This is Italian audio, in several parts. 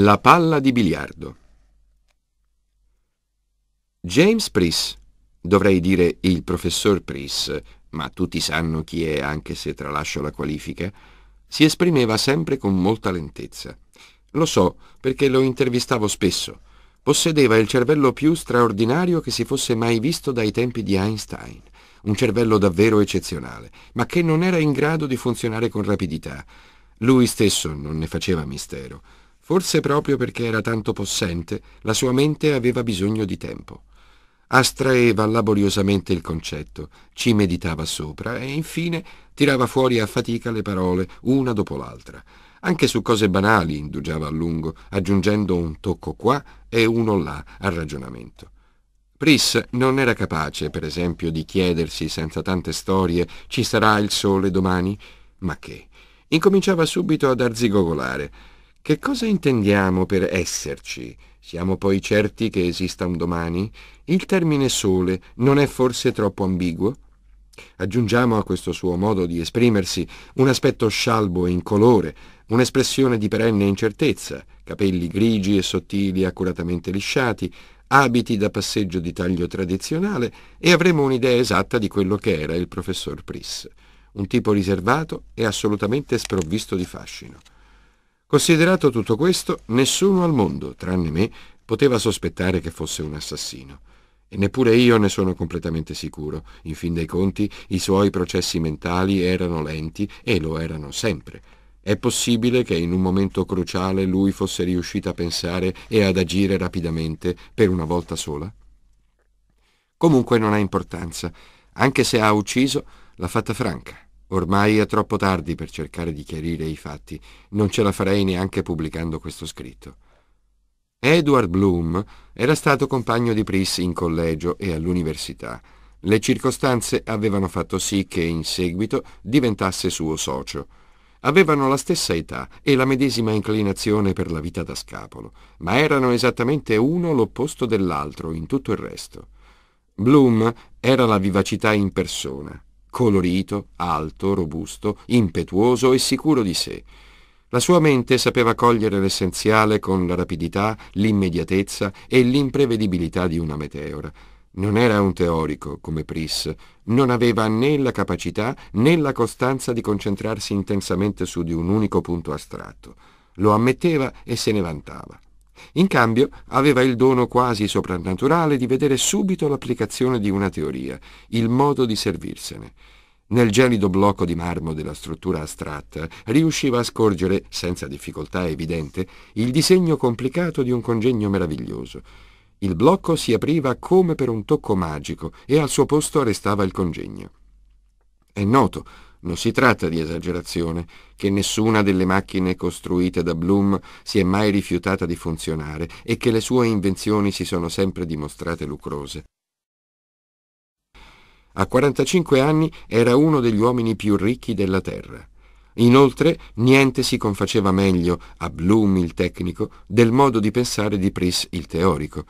La palla di biliardo. James Price, dovrei dire il professor Price, ma tutti sanno chi è anche se tralascio la qualifica, si esprimeva sempre con molta lentezza. Lo so perché lo intervistavo spesso. Possedeva il cervello più straordinario che si fosse mai visto dai tempi di Einstein, un cervello davvero eccezionale, ma che non era in grado di funzionare con rapidità. Lui stesso non ne faceva mistero. Forse proprio perché era tanto possente, la sua mente aveva bisogno di tempo. Astraeva laboriosamente il concetto, ci meditava sopra e infine tirava fuori a fatica le parole, una dopo l'altra. Anche su cose banali indugiava a lungo, aggiungendo un tocco qua e uno là al ragionamento. Pris non era capace, per esempio, di chiedersi senza tante storie ci sarà il sole domani? Ma che? Incominciava subito ad arzigogolare che cosa intendiamo per esserci? Siamo poi certi che esista un domani? Il termine sole non è forse troppo ambiguo? Aggiungiamo a questo suo modo di esprimersi un aspetto scialbo e incolore, un'espressione di perenne incertezza, capelli grigi e sottili accuratamente lisciati, abiti da passeggio di taglio tradizionale e avremo un'idea esatta di quello che era il professor Priss. Un tipo riservato e assolutamente sprovvisto di fascino. Considerato tutto questo, nessuno al mondo, tranne me, poteva sospettare che fosse un assassino. E neppure io ne sono completamente sicuro. In fin dei conti, i suoi processi mentali erano lenti e lo erano sempre. È possibile che in un momento cruciale lui fosse riuscito a pensare e ad agire rapidamente per una volta sola? Comunque non ha importanza. Anche se ha ucciso, l'ha fatta franca. Ormai è troppo tardi per cercare di chiarire i fatti, non ce la farei neanche pubblicando questo scritto. Edward Bloom era stato compagno di Priss in collegio e all'università. Le circostanze avevano fatto sì che in seguito diventasse suo socio. Avevano la stessa età e la medesima inclinazione per la vita da scapolo, ma erano esattamente uno l'opposto dell'altro in tutto il resto. Bloom era la vivacità in persona, colorito, alto, robusto, impetuoso e sicuro di sé. La sua mente sapeva cogliere l'essenziale con la rapidità, l'immediatezza e l'imprevedibilità di una meteora. Non era un teorico come Pris, non aveva né la capacità né la costanza di concentrarsi intensamente su di un unico punto astratto. Lo ammetteva e se ne vantava. In cambio aveva il dono quasi soprannaturale di vedere subito l'applicazione di una teoria, il modo di servirsene. Nel gelido blocco di marmo della struttura astratta riusciva a scorgere, senza difficoltà evidente, il disegno complicato di un congegno meraviglioso. Il blocco si apriva come per un tocco magico e al suo posto restava il congegno. È noto, non si tratta di esagerazione, che nessuna delle macchine costruite da Bloom si è mai rifiutata di funzionare e che le sue invenzioni si sono sempre dimostrate lucrose. A 45 anni era uno degli uomini più ricchi della terra. Inoltre, niente si confaceva meglio a Bloom il tecnico del modo di pensare di Priss il teorico.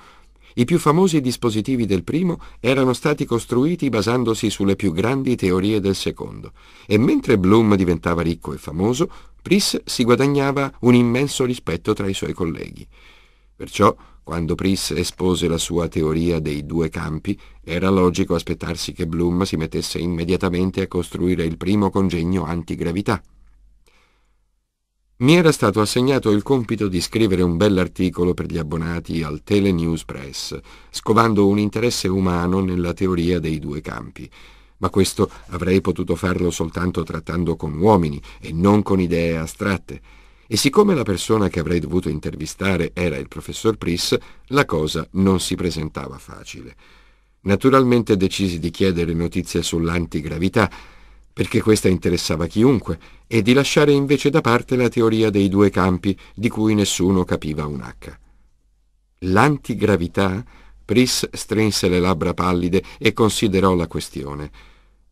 I più famosi dispositivi del primo erano stati costruiti basandosi sulle più grandi teorie del secondo e mentre Bloom diventava ricco e famoso, Priss si guadagnava un immenso rispetto tra i suoi colleghi. Perciò quando Pris espose la sua teoria dei due campi, era logico aspettarsi che Bloom si mettesse immediatamente a costruire il primo congegno antigravità. Mi era stato assegnato il compito di scrivere un bell'articolo per gli abbonati al Telenews Press, scovando un interesse umano nella teoria dei due campi ma questo avrei potuto farlo soltanto trattando con uomini e non con idee astratte. E siccome la persona che avrei dovuto intervistare era il professor Priss, la cosa non si presentava facile. Naturalmente decisi di chiedere notizie sull'antigravità, perché questa interessava chiunque, e di lasciare invece da parte la teoria dei due campi di cui nessuno capiva un H. L'antigravità? Priss strinse le labbra pallide e considerò la questione.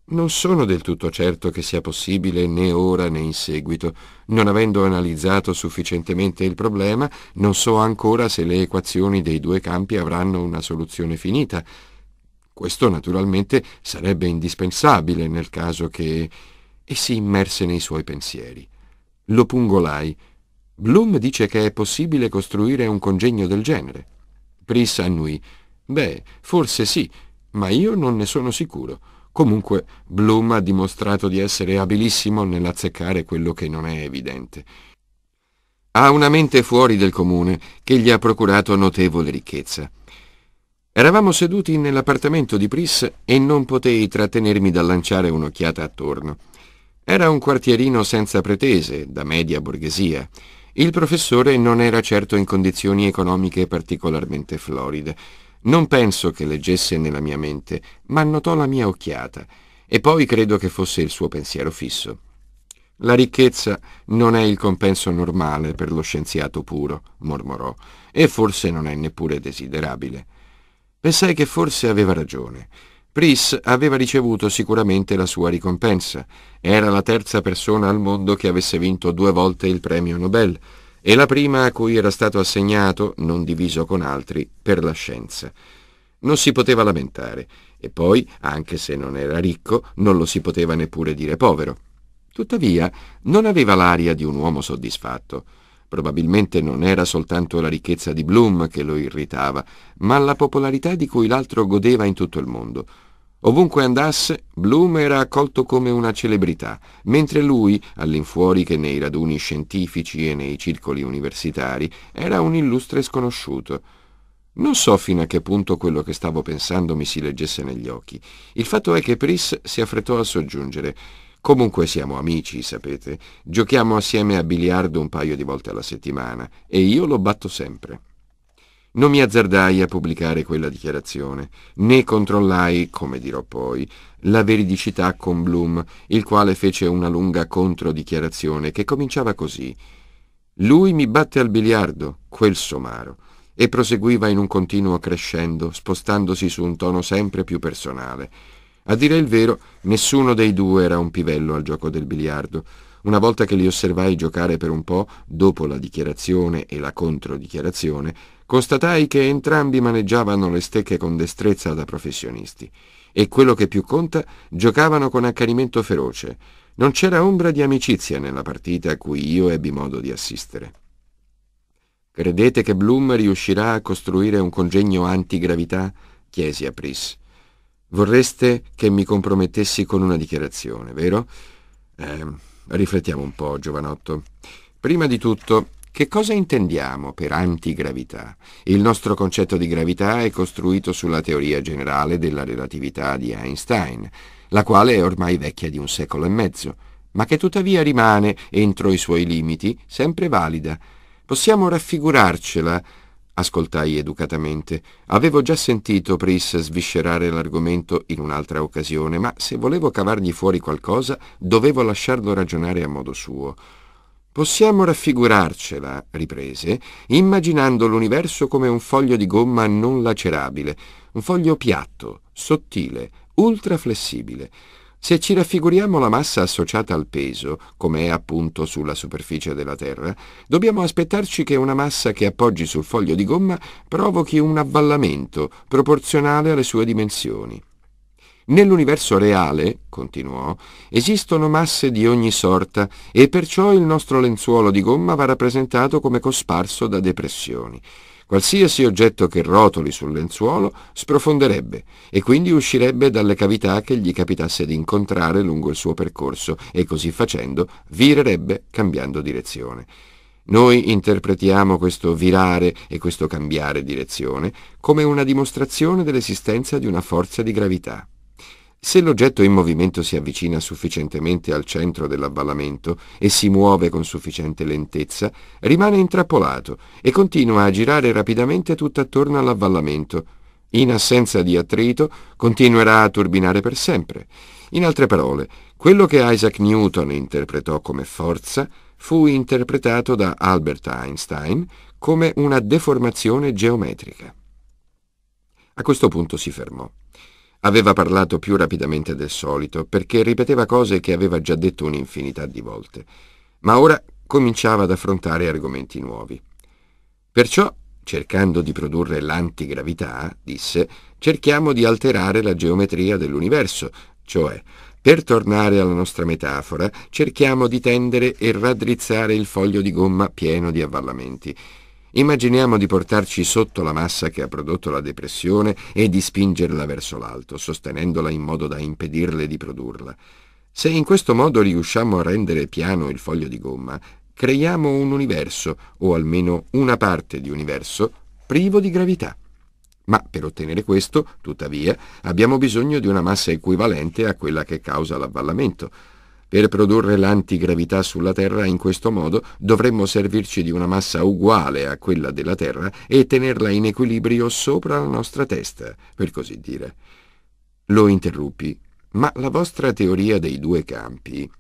Non sono del tutto certo che sia possibile né ora né in seguito. Non avendo analizzato sufficientemente il problema, non so ancora se le equazioni dei due campi avranno una soluzione finita. Questo naturalmente sarebbe indispensabile nel caso che... e si immerse nei suoi pensieri. Lo pungolai. Bloom dice che è possibile costruire un congegno del genere. Priss annui. Beh, forse sì, ma io non ne sono sicuro. Comunque Bloom ha dimostrato di essere abilissimo nell'azzeccare quello che non è evidente. Ha una mente fuori del comune che gli ha procurato notevole ricchezza. Eravamo seduti nell'appartamento di Pris e non potei trattenermi dal lanciare un'occhiata attorno. Era un quartierino senza pretese, da media borghesia. Il professore non era certo in condizioni economiche particolarmente floride non penso che leggesse nella mia mente, ma notò la mia occhiata, e poi credo che fosse il suo pensiero fisso. La ricchezza non è il compenso normale per lo scienziato puro, mormorò, e forse non è neppure desiderabile. Pensai che forse aveva ragione. Pris aveva ricevuto sicuramente la sua ricompensa. Era la terza persona al mondo che avesse vinto due volte il premio Nobel e la prima a cui era stato assegnato, non diviso con altri, per la scienza. Non si poteva lamentare, e poi, anche se non era ricco, non lo si poteva neppure dire povero. Tuttavia, non aveva l'aria di un uomo soddisfatto. Probabilmente non era soltanto la ricchezza di Bloom che lo irritava, ma la popolarità di cui l'altro godeva in tutto il mondo. Ovunque andasse, Bloom era accolto come una celebrità, mentre lui, all'infuori che nei raduni scientifici e nei circoli universitari, era un illustre sconosciuto. Non so fino a che punto quello che stavo pensando mi si leggesse negli occhi. Il fatto è che Pris si affrettò a soggiungere. Comunque siamo amici, sapete. Giochiamo assieme a biliardo un paio di volte alla settimana e io lo batto sempre. Non mi azzardai a pubblicare quella dichiarazione, né controllai, come dirò poi, la veridicità con Bloom, il quale fece una lunga controdichiarazione che cominciava così. Lui mi batte al biliardo, quel somaro, e proseguiva in un continuo crescendo, spostandosi su un tono sempre più personale. A dire il vero, nessuno dei due era un pivello al gioco del biliardo. Una volta che li osservai giocare per un po', dopo la dichiarazione e la controdichiarazione, Constatai che entrambi maneggiavano le stecche con destrezza da professionisti e quello che più conta, giocavano con accanimento feroce. Non c'era ombra di amicizia nella partita a cui io ebbi modo di assistere. Credete che Bloom riuscirà a costruire un congegno antigravità? chiesi a Pris. Vorreste che mi compromettessi con una dichiarazione, vero? Eh, riflettiamo un po', giovanotto. Prima di tutto, che cosa intendiamo per antigravità? Il nostro concetto di gravità è costruito sulla teoria generale della relatività di Einstein, la quale è ormai vecchia di un secolo e mezzo, ma che tuttavia rimane, entro i suoi limiti, sempre valida. Possiamo raffigurarcela, ascoltai educatamente. Avevo già sentito Pris sviscerare l'argomento in un'altra occasione, ma se volevo cavargli fuori qualcosa, dovevo lasciarlo ragionare a modo suo. Possiamo raffigurarcela, riprese, immaginando l'universo come un foglio di gomma non lacerabile, un foglio piatto, sottile, ultra flessibile. Se ci raffiguriamo la massa associata al peso, come è appunto sulla superficie della Terra, dobbiamo aspettarci che una massa che appoggi sul foglio di gomma provochi un avvallamento proporzionale alle sue dimensioni. Nell'universo reale, continuò, esistono masse di ogni sorta e perciò il nostro lenzuolo di gomma va rappresentato come cosparso da depressioni. Qualsiasi oggetto che rotoli sul lenzuolo sprofonderebbe e quindi uscirebbe dalle cavità che gli capitasse di incontrare lungo il suo percorso e così facendo virerebbe cambiando direzione. Noi interpretiamo questo virare e questo cambiare direzione come una dimostrazione dell'esistenza di una forza di gravità. Se l'oggetto in movimento si avvicina sufficientemente al centro dell'avvallamento e si muove con sufficiente lentezza, rimane intrappolato e continua a girare rapidamente tutt'attorno all'avvallamento. In assenza di attrito, continuerà a turbinare per sempre. In altre parole, quello che Isaac Newton interpretò come forza fu interpretato da Albert Einstein come una deformazione geometrica. A questo punto si fermò. Aveva parlato più rapidamente del solito, perché ripeteva cose che aveva già detto un'infinità di volte, ma ora cominciava ad affrontare argomenti nuovi. Perciò, cercando di produrre l'antigravità, disse, cerchiamo di alterare la geometria dell'universo, cioè, per tornare alla nostra metafora, cerchiamo di tendere e raddrizzare il foglio di gomma pieno di avvallamenti. Immaginiamo di portarci sotto la massa che ha prodotto la depressione e di spingerla verso l'alto, sostenendola in modo da impedirle di produrla. Se in questo modo riusciamo a rendere piano il foglio di gomma, creiamo un universo, o almeno una parte di universo, privo di gravità. Ma per ottenere questo, tuttavia, abbiamo bisogno di una massa equivalente a quella che causa l'avvallamento. Per produrre l'antigravità sulla Terra in questo modo dovremmo servirci di una massa uguale a quella della Terra e tenerla in equilibrio sopra la nostra testa, per così dire. Lo interruppi, ma la vostra teoria dei due campi...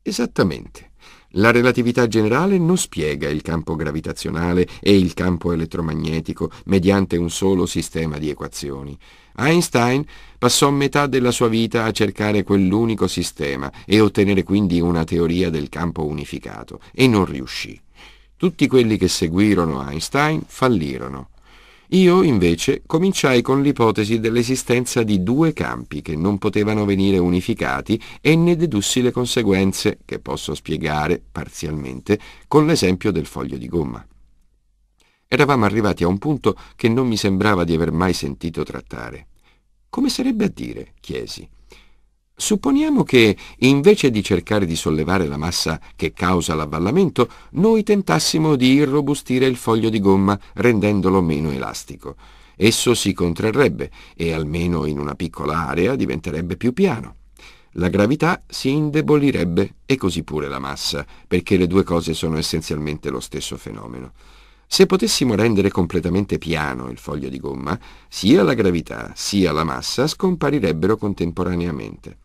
Esattamente. La relatività generale non spiega il campo gravitazionale e il campo elettromagnetico mediante un solo sistema di equazioni. Einstein passò metà della sua vita a cercare quell'unico sistema e ottenere quindi una teoria del campo unificato, e non riuscì. Tutti quelli che seguirono Einstein fallirono. Io invece cominciai con l'ipotesi dell'esistenza di due campi che non potevano venire unificati e ne dedussi le conseguenze, che posso spiegare parzialmente, con l'esempio del foglio di gomma. Eravamo arrivati a un punto che non mi sembrava di aver mai sentito trattare. Come sarebbe a dire? chiesi. Supponiamo che, invece di cercare di sollevare la massa che causa l'avvallamento, noi tentassimo di irrobustire il foglio di gomma rendendolo meno elastico. Esso si contrarrebbe e, almeno in una piccola area, diventerebbe più piano. La gravità si indebolirebbe e così pure la massa, perché le due cose sono essenzialmente lo stesso fenomeno. Se potessimo rendere completamente piano il foglio di gomma, sia la gravità sia la massa scomparirebbero contemporaneamente.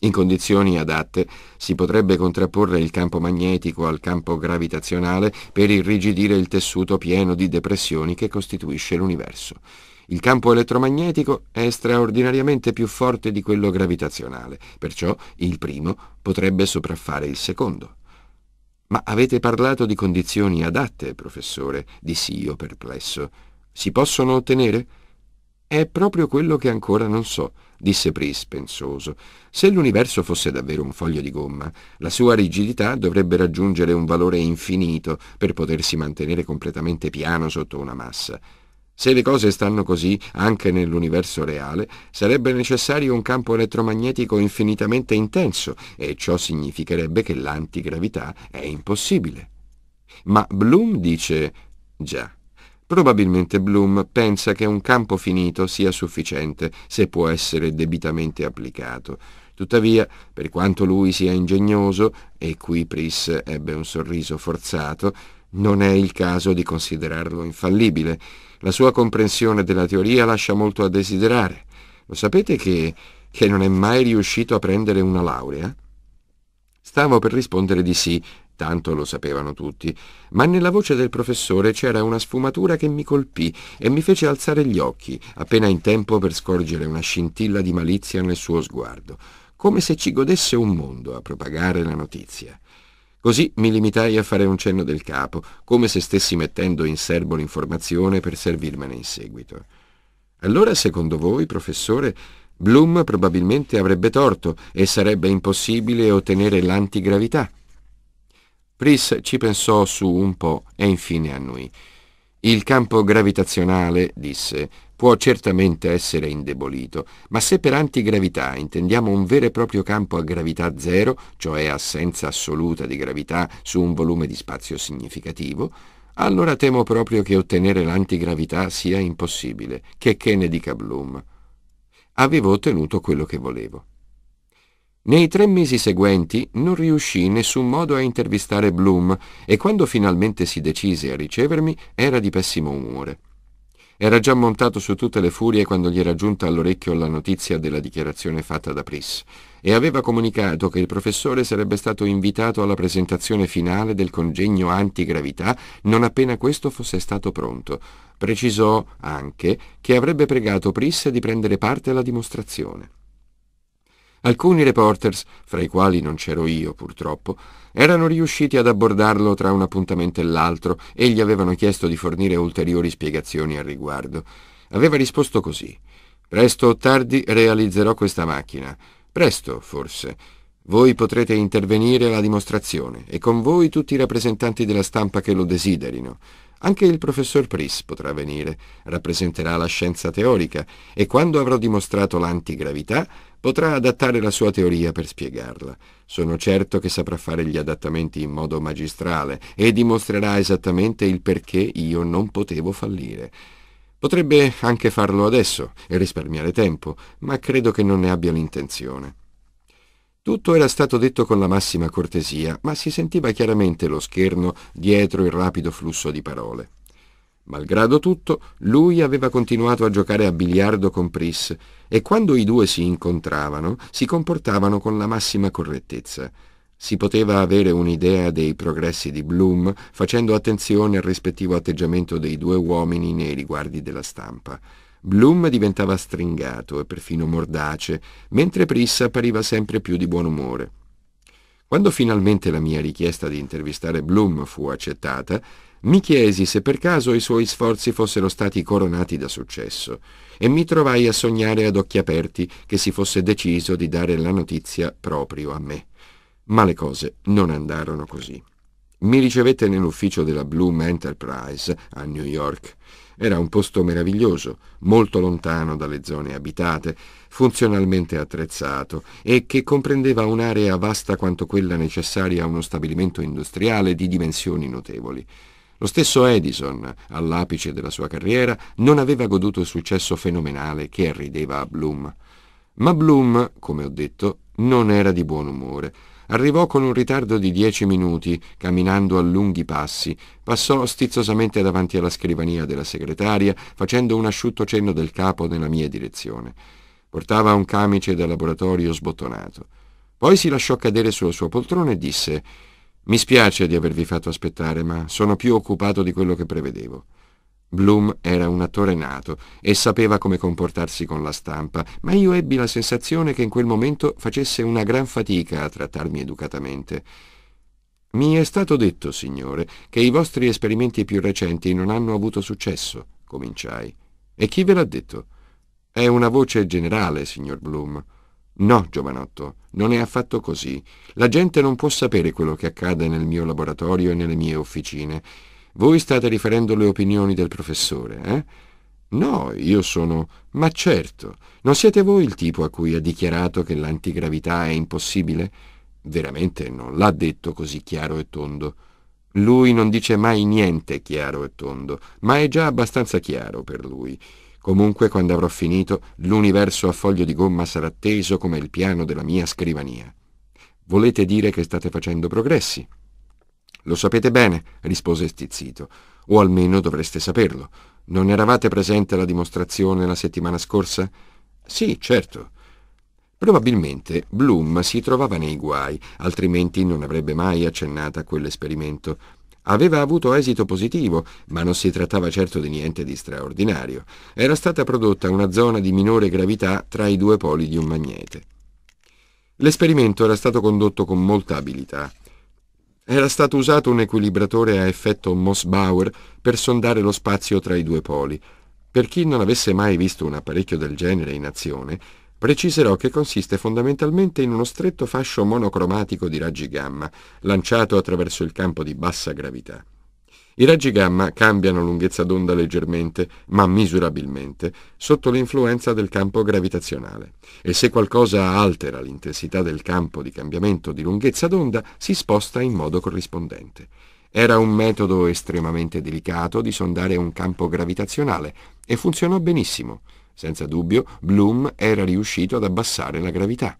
In condizioni adatte si potrebbe contrapporre il campo magnetico al campo gravitazionale per irrigidire il tessuto pieno di depressioni che costituisce l'universo. Il campo elettromagnetico è straordinariamente più forte di quello gravitazionale, perciò il primo potrebbe sopraffare il secondo. Ma avete parlato di condizioni adatte, professore, dissi io perplesso. Si possono ottenere? È proprio quello che ancora non so, disse Pris pensoso. Se l'universo fosse davvero un foglio di gomma, la sua rigidità dovrebbe raggiungere un valore infinito per potersi mantenere completamente piano sotto una massa. Se le cose stanno così anche nell'universo reale, sarebbe necessario un campo elettromagnetico infinitamente intenso e ciò significherebbe che l'antigravità è impossibile. Ma Bloom dice già. Probabilmente Bloom pensa che un campo finito sia sufficiente se può essere debitamente applicato. Tuttavia, per quanto lui sia ingegnoso, e qui Pris ebbe un sorriso forzato, non è il caso di considerarlo infallibile la sua comprensione della teoria lascia molto a desiderare. Lo sapete che, che non è mai riuscito a prendere una laurea? Stavo per rispondere di sì, tanto lo sapevano tutti, ma nella voce del professore c'era una sfumatura che mi colpì e mi fece alzare gli occhi, appena in tempo per scorgere una scintilla di malizia nel suo sguardo, come se ci godesse un mondo a propagare la notizia. Così mi limitai a fare un cenno del capo, come se stessi mettendo in serbo l'informazione per servirmene in seguito. Allora, secondo voi, professore, Bloom probabilmente avrebbe torto e sarebbe impossibile ottenere l'antigravità. Priss ci pensò su un po' e infine annui. Il campo gravitazionale, disse, può certamente essere indebolito, ma se per antigravità intendiamo un vero e proprio campo a gravità zero, cioè assenza assoluta di gravità su un volume di spazio significativo, allora temo proprio che ottenere l'antigravità sia impossibile, che che ne dica Bloom. Avevo ottenuto quello che volevo. Nei tre mesi seguenti non riuscii in nessun modo a intervistare Bloom e quando finalmente si decise a ricevermi era di pessimo umore. Era già montato su tutte le furie quando gli era giunta all'orecchio la notizia della dichiarazione fatta da Pris e aveva comunicato che il professore sarebbe stato invitato alla presentazione finale del congegno antigravità non appena questo fosse stato pronto. Precisò anche che avrebbe pregato Pris di prendere parte alla dimostrazione. Alcuni reporters, fra i quali non c'ero io purtroppo, erano riusciti ad abbordarlo tra un appuntamento e l'altro e gli avevano chiesto di fornire ulteriori spiegazioni al riguardo. Aveva risposto così. Presto o tardi realizzerò questa macchina. Presto, forse. Voi potrete intervenire alla dimostrazione e con voi tutti i rappresentanti della stampa che lo desiderino. Anche il professor Pris potrà venire, rappresenterà la scienza teorica e quando avrò dimostrato l'antigravità potrà adattare la sua teoria per spiegarla. Sono certo che saprà fare gli adattamenti in modo magistrale e dimostrerà esattamente il perché io non potevo fallire. Potrebbe anche farlo adesso e risparmiare tempo, ma credo che non ne abbia l'intenzione. Tutto era stato detto con la massima cortesia, ma si sentiva chiaramente lo scherno dietro il rapido flusso di parole. Malgrado tutto, lui aveva continuato a giocare a biliardo con Pris e quando i due si incontravano si comportavano con la massima correttezza. Si poteva avere un'idea dei progressi di Bloom facendo attenzione al rispettivo atteggiamento dei due uomini nei riguardi della stampa. Bloom diventava stringato e perfino mordace, mentre Prissa appariva sempre più di buon umore. Quando finalmente la mia richiesta di intervistare Bloom fu accettata, mi chiesi se per caso i suoi sforzi fossero stati coronati da successo e mi trovai a sognare ad occhi aperti che si fosse deciso di dare la notizia proprio a me. Ma le cose non andarono così. Mi ricevette nell'ufficio della Bloom Enterprise a New York era un posto meraviglioso, molto lontano dalle zone abitate, funzionalmente attrezzato e che comprendeva un'area vasta quanto quella necessaria a uno stabilimento industriale di dimensioni notevoli. Lo stesso Edison, all'apice della sua carriera, non aveva goduto il successo fenomenale che arrideva a Bloom. Ma Bloom, come ho detto, non era di buon umore Arrivò con un ritardo di dieci minuti, camminando a lunghi passi, passò stizzosamente davanti alla scrivania della segretaria, facendo un asciutto cenno del capo nella mia direzione. Portava un camice da laboratorio sbottonato. Poi si lasciò cadere sulla sua poltrona e disse Mi spiace di avervi fatto aspettare, ma sono più occupato di quello che prevedevo. Bloom era un attore nato e sapeva come comportarsi con la stampa, ma io ebbi la sensazione che in quel momento facesse una gran fatica a trattarmi educatamente. Mi è stato detto, signore, che i vostri esperimenti più recenti non hanno avuto successo, cominciai. E chi ve l'ha detto? È una voce generale, signor Bloom. No, giovanotto, non è affatto così. La gente non può sapere quello che accade nel mio laboratorio e nelle mie officine. Voi state riferendo le opinioni del professore, eh? No, io sono... Ma certo, non siete voi il tipo a cui ha dichiarato che l'antigravità è impossibile? Veramente non l'ha detto così chiaro e tondo. Lui non dice mai niente chiaro e tondo, ma è già abbastanza chiaro per lui. Comunque, quando avrò finito, l'universo a foglio di gomma sarà teso come il piano della mia scrivania. Volete dire che state facendo progressi? Lo sapete bene, rispose stizzito, o almeno dovreste saperlo. Non eravate presente alla dimostrazione la settimana scorsa? Sì, certo. Probabilmente Bloom si trovava nei guai, altrimenti non avrebbe mai accennato a quell'esperimento. Aveva avuto esito positivo, ma non si trattava certo di niente di straordinario. Era stata prodotta una zona di minore gravità tra i due poli di un magnete. L'esperimento era stato condotto con molta abilità era stato usato un equilibratore a effetto Mossbauer per sondare lo spazio tra i due poli. Per chi non avesse mai visto un apparecchio del genere in azione, preciserò che consiste fondamentalmente in uno stretto fascio monocromatico di raggi gamma, lanciato attraverso il campo di bassa gravità. I raggi gamma cambiano lunghezza d'onda leggermente, ma misurabilmente, sotto l'influenza del campo gravitazionale e se qualcosa altera l'intensità del campo di cambiamento di lunghezza d'onda si sposta in modo corrispondente. Era un metodo estremamente delicato di sondare un campo gravitazionale e funzionò benissimo. Senza dubbio, Bloom era riuscito ad abbassare la gravità.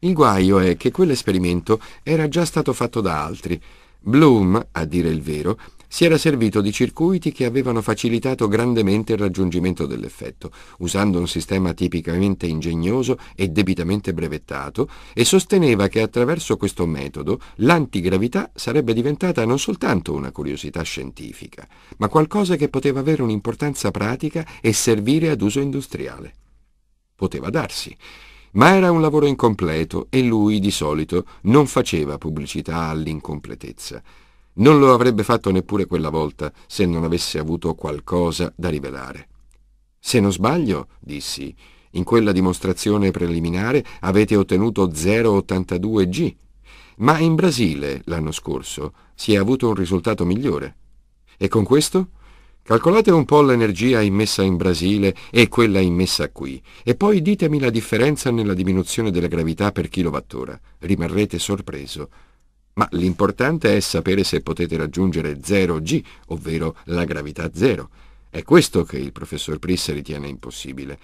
Il guaio è che quell'esperimento era già stato fatto da altri Bloom, a dire il vero, si era servito di circuiti che avevano facilitato grandemente il raggiungimento dell'effetto, usando un sistema tipicamente ingegnoso e debitamente brevettato, e sosteneva che attraverso questo metodo l'antigravità sarebbe diventata non soltanto una curiosità scientifica, ma qualcosa che poteva avere un'importanza pratica e servire ad uso industriale. Poteva darsi, ma era un lavoro incompleto e lui di solito non faceva pubblicità all'incompletezza. Non lo avrebbe fatto neppure quella volta se non avesse avuto qualcosa da rivelare. Se non sbaglio, dissi, in quella dimostrazione preliminare avete ottenuto 0,82G, ma in Brasile l'anno scorso si è avuto un risultato migliore. E con questo? Calcolate un po' l'energia immessa in Brasile e quella immessa qui, e poi ditemi la differenza nella diminuzione della gravità per kilowattora. Rimarrete sorpreso. Ma l'importante è sapere se potete raggiungere 0G, ovvero la gravità zero. È questo che il professor Prisse ritiene impossibile.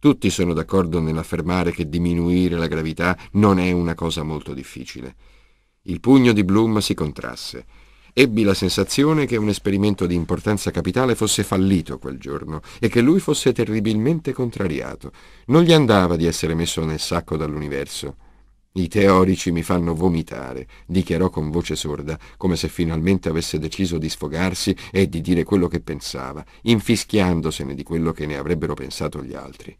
Tutti sono d'accordo nell'affermare che diminuire la gravità non è una cosa molto difficile. Il pugno di Bloom si contrasse. Ebbi la sensazione che un esperimento di importanza capitale fosse fallito quel giorno e che lui fosse terribilmente contrariato. Non gli andava di essere messo nel sacco dall'universo. I teorici mi fanno vomitare, dichiarò con voce sorda, come se finalmente avesse deciso di sfogarsi e di dire quello che pensava, infischiandosene di quello che ne avrebbero pensato gli altri.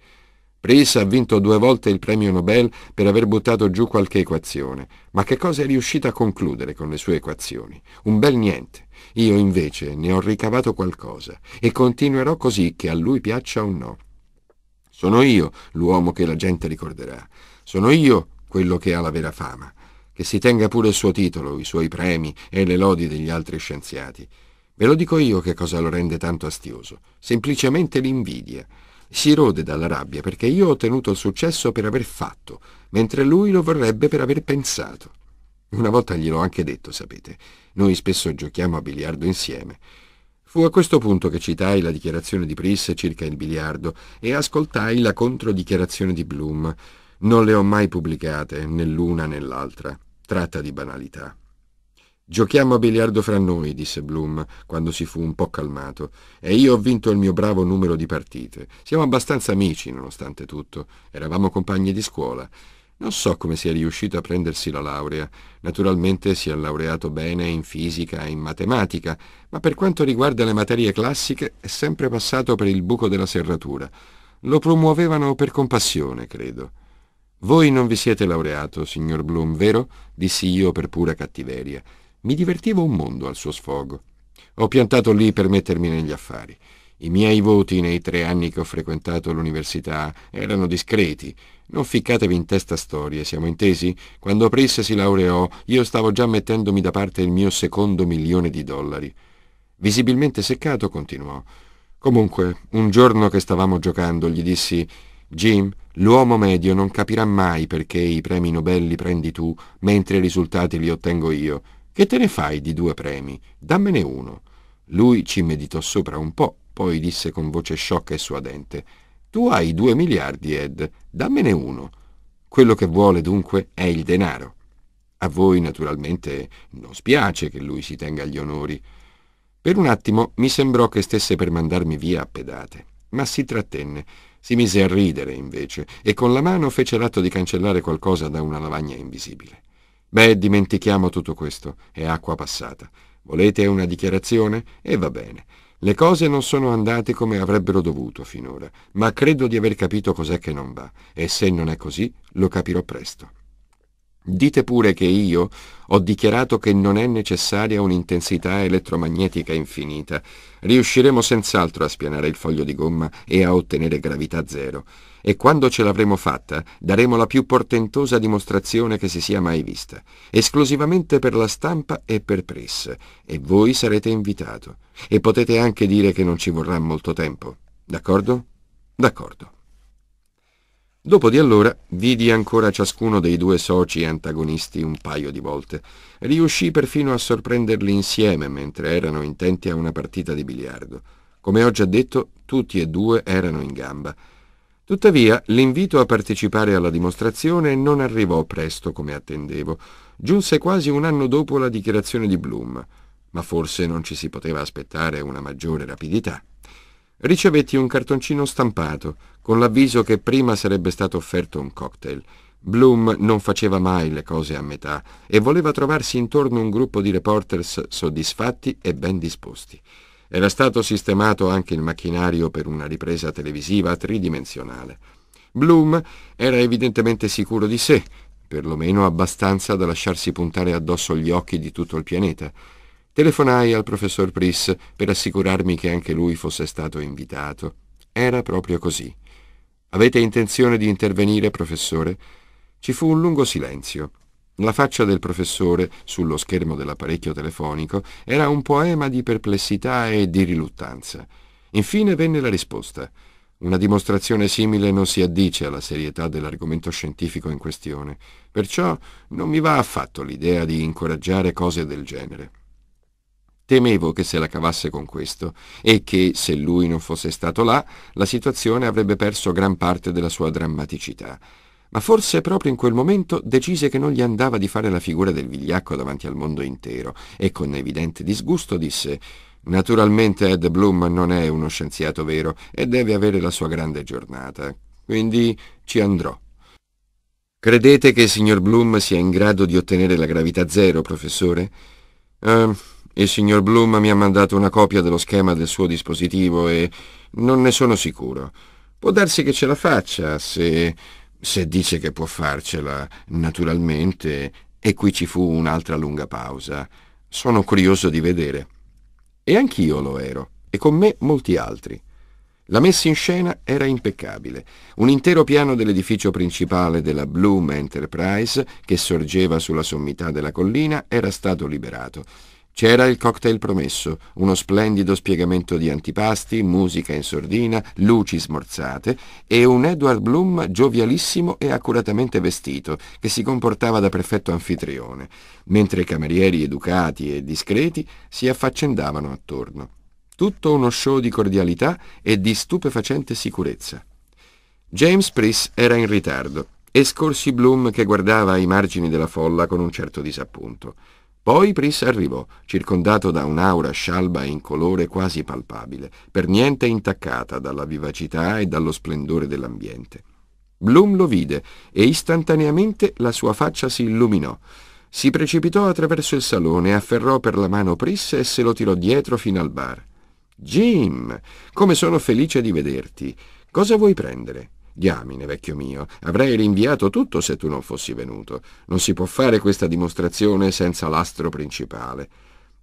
Price ha vinto due volte il premio Nobel per aver buttato giù qualche equazione, ma che cosa è riuscita a concludere con le sue equazioni? Un bel niente. Io invece ne ho ricavato qualcosa e continuerò così che a lui piaccia o no. Sono io l'uomo che la gente ricorderà. Sono io quello che ha la vera fama. Che si tenga pure il suo titolo, i suoi premi e le lodi degli altri scienziati. Ve lo dico io che cosa lo rende tanto astioso. Semplicemente l'invidia si rode dalla rabbia perché io ho ottenuto il successo per aver fatto, mentre lui lo vorrebbe per aver pensato. Una volta gliel'ho anche detto, sapete. Noi spesso giochiamo a biliardo insieme. Fu a questo punto che citai la dichiarazione di Pris circa il biliardo e ascoltai la controdichiarazione di Bloom. Non le ho mai pubblicate, né l'una né l'altra. Tratta di banalità. Giochiamo a biliardo fra noi, disse Bloom, quando si fu un po' calmato, e io ho vinto il mio bravo numero di partite. Siamo abbastanza amici, nonostante tutto. Eravamo compagni di scuola. Non so come sia riuscito a prendersi la laurea. Naturalmente si è laureato bene in fisica e in matematica, ma per quanto riguarda le materie classiche è sempre passato per il buco della serratura. Lo promuovevano per compassione, credo. Voi non vi siete laureato, signor Bloom, vero? dissi io per pura cattiveria. Mi divertivo un mondo al suo sfogo. Ho piantato lì per mettermi negli affari. I miei voti nei tre anni che ho frequentato l'università erano discreti. Non ficcatevi in testa storie, siamo intesi? Quando Prisse si laureò, io stavo già mettendomi da parte il mio secondo milione di dollari. Visibilmente seccato, continuò. Comunque, un giorno che stavamo giocando, gli dissi Jim, l'uomo medio non capirà mai perché i premi Nobel li prendi tu, mentre i risultati li ottengo io. Che te ne fai di due premi? Dammene uno. Lui ci meditò sopra un po', poi disse con voce sciocca e suadente, Tu hai due miliardi, Ed, dammene uno. Quello che vuole dunque è il denaro. A voi naturalmente non spiace che lui si tenga gli onori. Per un attimo mi sembrò che stesse per mandarmi via a pedate, ma si trattenne. Si mise a ridere invece e con la mano fece l'atto di cancellare qualcosa da una lavagna invisibile. Beh, dimentichiamo tutto questo, è acqua passata. Volete una dichiarazione? E va bene. Le cose non sono andate come avrebbero dovuto finora, ma credo di aver capito cos'è che non va, e se non è così, lo capirò presto. Dite pure che io ho dichiarato che non è necessaria un'intensità elettromagnetica infinita. Riusciremo senz'altro a spianare il foglio di gomma e a ottenere gravità zero. E quando ce l'avremo fatta, daremo la più portentosa dimostrazione che si sia mai vista, esclusivamente per la stampa e per press. E voi sarete invitato. E potete anche dire che non ci vorrà molto tempo. D'accordo? D'accordo. Dopo di allora vidi ancora ciascuno dei due soci antagonisti un paio di volte. Riuscì perfino a sorprenderli insieme mentre erano intenti a una partita di biliardo. Come ho già detto, tutti e due erano in gamba. Tuttavia, l'invito a partecipare alla dimostrazione non arrivò presto come attendevo. Giunse quasi un anno dopo la dichiarazione di Bloom, ma forse non ci si poteva aspettare una maggiore rapidità ricevetti un cartoncino stampato con l'avviso che prima sarebbe stato offerto un cocktail. Bloom non faceva mai le cose a metà e voleva trovarsi intorno un gruppo di reporters soddisfatti e ben disposti. Era stato sistemato anche il macchinario per una ripresa televisiva tridimensionale. Bloom era evidentemente sicuro di sé, perlomeno abbastanza da lasciarsi puntare addosso gli occhi di tutto il pianeta. Telefonai al professor Priss per assicurarmi che anche lui fosse stato invitato. Era proprio così. Avete intenzione di intervenire, professore? Ci fu un lungo silenzio. La faccia del professore, sullo schermo dell'apparecchio telefonico, era un poema di perplessità e di riluttanza. Infine venne la risposta. Una dimostrazione simile non si addice alla serietà dell'argomento scientifico in questione, perciò non mi va affatto l'idea di incoraggiare cose del genere. Temevo che se la cavasse con questo e che, se lui non fosse stato là, la situazione avrebbe perso gran parte della sua drammaticità. Ma forse proprio in quel momento decise che non gli andava di fare la figura del vigliacco davanti al mondo intero e con evidente disgusto disse Naturalmente Ed Bloom non è uno scienziato vero e deve avere la sua grande giornata. Quindi ci andrò. Credete che il signor Bloom sia in grado di ottenere la gravità zero, professore? Ehm... Uh, il signor Bloom mi ha mandato una copia dello schema del suo dispositivo e non ne sono sicuro. Può darsi che ce la faccia, se... se dice che può farcela, naturalmente. E qui ci fu un'altra lunga pausa. Sono curioso di vedere. E anch'io lo ero, e con me molti altri. La messa in scena era impeccabile. Un intero piano dell'edificio principale della Bloom Enterprise, che sorgeva sulla sommità della collina, era stato liberato c'era il cocktail promesso, uno splendido spiegamento di antipasti, musica in sordina, luci smorzate e un Edward Bloom giovialissimo e accuratamente vestito, che si comportava da perfetto anfitrione, mentre i camerieri educati e discreti si affaccendavano attorno. Tutto uno show di cordialità e di stupefacente sicurezza. James Priss era in ritardo e scorsi Bloom che guardava ai margini della folla con un certo disappunto. Poi Pris arrivò, circondato da un'aura scialba e incolore quasi palpabile, per niente intaccata dalla vivacità e dallo splendore dell'ambiente. Bloom lo vide e istantaneamente la sua faccia si illuminò. Si precipitò attraverso il salone, afferrò per la mano Pris e se lo tirò dietro fino al bar. Jim, come sono felice di vederti. Cosa vuoi prendere? Diamine, vecchio mio, avrei rinviato tutto se tu non fossi venuto. Non si può fare questa dimostrazione senza l'astro principale.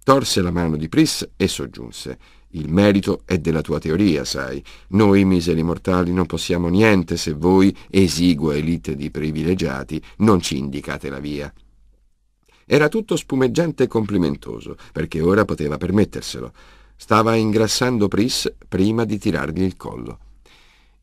Torse la mano di Pris e soggiunse. Il merito è della tua teoria, sai. Noi miseri mortali non possiamo niente se voi, esigua elite di privilegiati, non ci indicate la via. Era tutto spumeggiante e complimentoso, perché ora poteva permetterselo. Stava ingrassando Pris prima di tirargli il collo.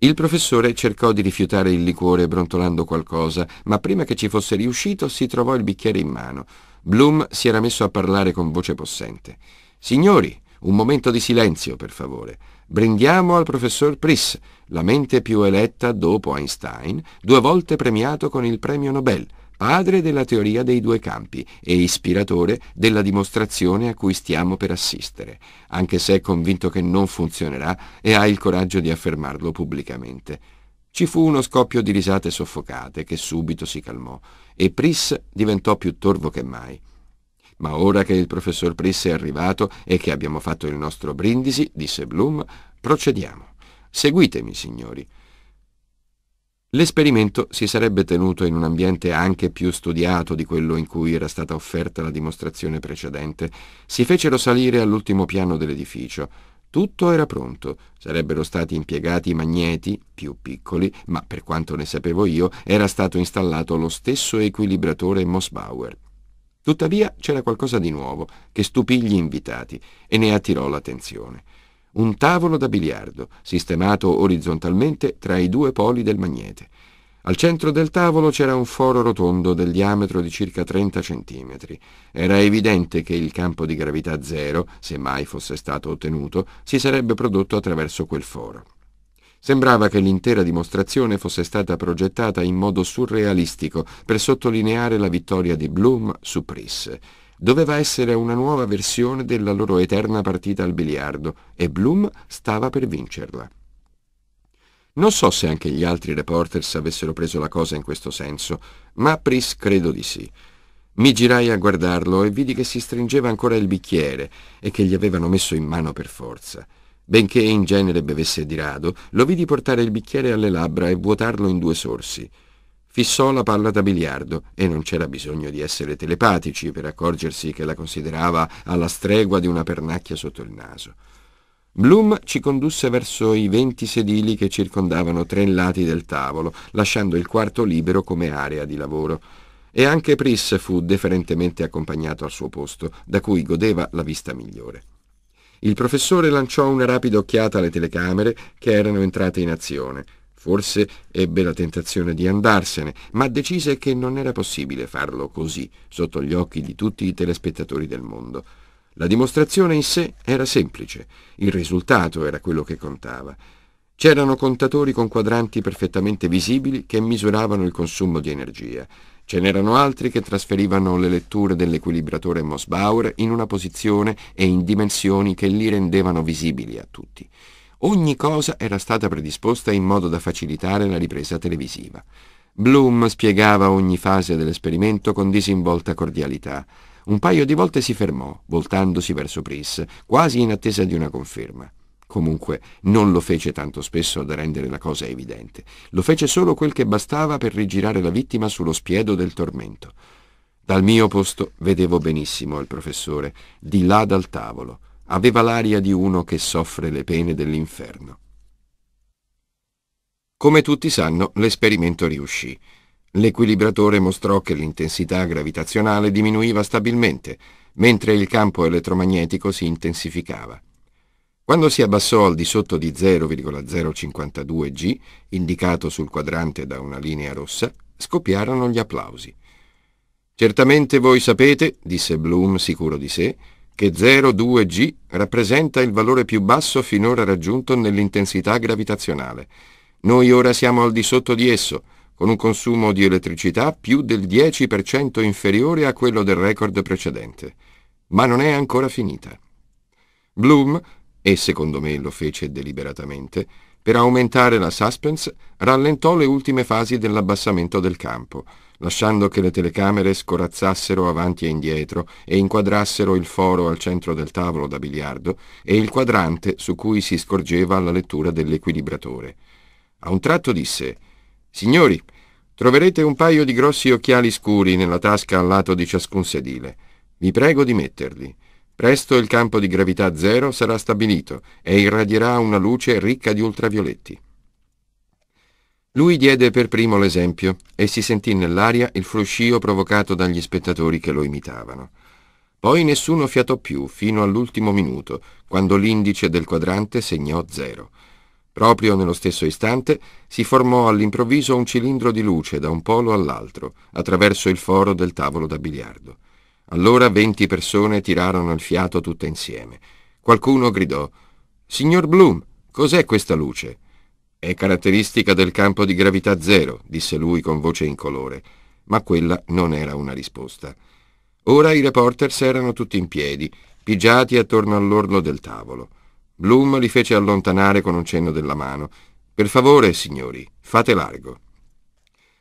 Il professore cercò di rifiutare il liquore brontolando qualcosa, ma prima che ci fosse riuscito si trovò il bicchiere in mano. Bloom si era messo a parlare con voce possente. Signori, un momento di silenzio, per favore. Brindiamo al professor Priss, la mente più eletta dopo Einstein, due volte premiato con il premio Nobel padre della teoria dei due campi e ispiratore della dimostrazione a cui stiamo per assistere, anche se è convinto che non funzionerà e ha il coraggio di affermarlo pubblicamente. Ci fu uno scoppio di risate soffocate che subito si calmò e Pris diventò più torvo che mai. Ma ora che il professor Pris è arrivato e che abbiamo fatto il nostro brindisi, disse Bloom, procediamo. Seguitemi, signori. L'esperimento si sarebbe tenuto in un ambiente anche più studiato di quello in cui era stata offerta la dimostrazione precedente. Si fecero salire all'ultimo piano dell'edificio. Tutto era pronto, sarebbero stati impiegati magneti più piccoli, ma per quanto ne sapevo io era stato installato lo stesso equilibratore Mossbauer. Tuttavia c'era qualcosa di nuovo che stupì gli invitati e ne attirò l'attenzione un tavolo da biliardo, sistemato orizzontalmente tra i due poli del magnete. Al centro del tavolo c'era un foro rotondo del diametro di circa 30 cm. Era evidente che il campo di gravità zero, se mai fosse stato ottenuto, si sarebbe prodotto attraverso quel foro. Sembrava che l'intera dimostrazione fosse stata progettata in modo surrealistico per sottolineare la vittoria di Bloom su Priss doveva essere una nuova versione della loro eterna partita al biliardo e Bloom stava per vincerla. Non so se anche gli altri reporters avessero preso la cosa in questo senso, ma Pris credo di sì. Mi girai a guardarlo e vidi che si stringeva ancora il bicchiere e che gli avevano messo in mano per forza. Benché in genere bevesse di rado, lo vidi portare il bicchiere alle labbra e vuotarlo in due sorsi. Fissò la palla da biliardo e non c'era bisogno di essere telepatici per accorgersi che la considerava alla stregua di una pernacchia sotto il naso. Bloom ci condusse verso i venti sedili che circondavano tre lati del tavolo, lasciando il quarto libero come area di lavoro. E anche Pris fu deferentemente accompagnato al suo posto, da cui godeva la vista migliore. Il professore lanciò una rapida occhiata alle telecamere che erano entrate in azione. Forse ebbe la tentazione di andarsene, ma decise che non era possibile farlo così, sotto gli occhi di tutti i telespettatori del mondo. La dimostrazione in sé era semplice, il risultato era quello che contava. C'erano contatori con quadranti perfettamente visibili che misuravano il consumo di energia. Ce n'erano altri che trasferivano le letture dell'equilibratore Mosbauer in una posizione e in dimensioni che li rendevano visibili a tutti. Ogni cosa era stata predisposta in modo da facilitare la ripresa televisiva. Bloom spiegava ogni fase dell'esperimento con disinvolta cordialità. Un paio di volte si fermò, voltandosi verso Pris, quasi in attesa di una conferma. Comunque non lo fece tanto spesso da rendere la cosa evidente. Lo fece solo quel che bastava per rigirare la vittima sullo spiedo del tormento. Dal mio posto vedevo benissimo il professore, di là dal tavolo aveva l'aria di uno che soffre le pene dell'inferno. Come tutti sanno, l'esperimento riuscì. L'equilibratore mostrò che l'intensità gravitazionale diminuiva stabilmente, mentre il campo elettromagnetico si intensificava. Quando si abbassò al di sotto di 0,052 G, indicato sul quadrante da una linea rossa, scoppiarono gli applausi. Certamente voi sapete, disse Bloom sicuro di sé, che 0,2G rappresenta il valore più basso finora raggiunto nell'intensità gravitazionale. Noi ora siamo al di sotto di esso, con un consumo di elettricità più del 10% inferiore a quello del record precedente. Ma non è ancora finita. Bloom, e secondo me lo fece deliberatamente, per aumentare la suspense, rallentò le ultime fasi dell'abbassamento del campo, lasciando che le telecamere scorazzassero avanti e indietro e inquadrassero il foro al centro del tavolo da biliardo e il quadrante su cui si scorgeva la lettura dell'equilibratore. A un tratto disse Signori, troverete un paio di grossi occhiali scuri nella tasca al lato di ciascun sedile. Vi prego di metterli. Presto il campo di gravità zero sarà stabilito e irradierà una luce ricca di ultravioletti. Lui diede per primo l'esempio e si sentì nell'aria il fruscio provocato dagli spettatori che lo imitavano. Poi nessuno fiatò più fino all'ultimo minuto, quando l'indice del quadrante segnò zero. Proprio nello stesso istante si formò all'improvviso un cilindro di luce da un polo all'altro, attraverso il foro del tavolo da biliardo. Allora venti persone tirarono il fiato tutte insieme. Qualcuno gridò Signor Bloom, cos'è questa luce? È caratteristica del campo di gravità zero, disse lui con voce incolore, ma quella non era una risposta. Ora i reporters erano tutti in piedi, pigiati attorno all'orlo del tavolo. Bloom li fece allontanare con un cenno della mano. Per favore, signori, fate largo.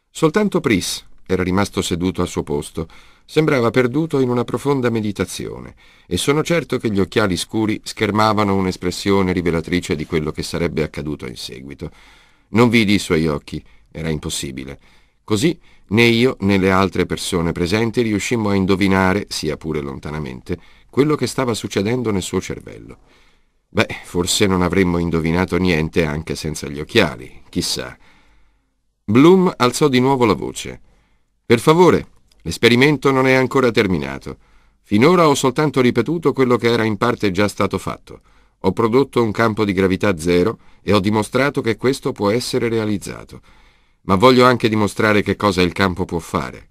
Soltanto Pris era rimasto seduto al suo posto, Sembrava perduto in una profonda meditazione e sono certo che gli occhiali scuri schermavano un'espressione rivelatrice di quello che sarebbe accaduto in seguito. Non vidi i suoi occhi, era impossibile. Così né io né le altre persone presenti riuscimmo a indovinare, sia pure lontanamente, quello che stava succedendo nel suo cervello. Beh, forse non avremmo indovinato niente anche senza gli occhiali, chissà. Bloom alzò di nuovo la voce. Per favore, L'esperimento non è ancora terminato. Finora ho soltanto ripetuto quello che era in parte già stato fatto. Ho prodotto un campo di gravità zero e ho dimostrato che questo può essere realizzato. Ma voglio anche dimostrare che cosa il campo può fare.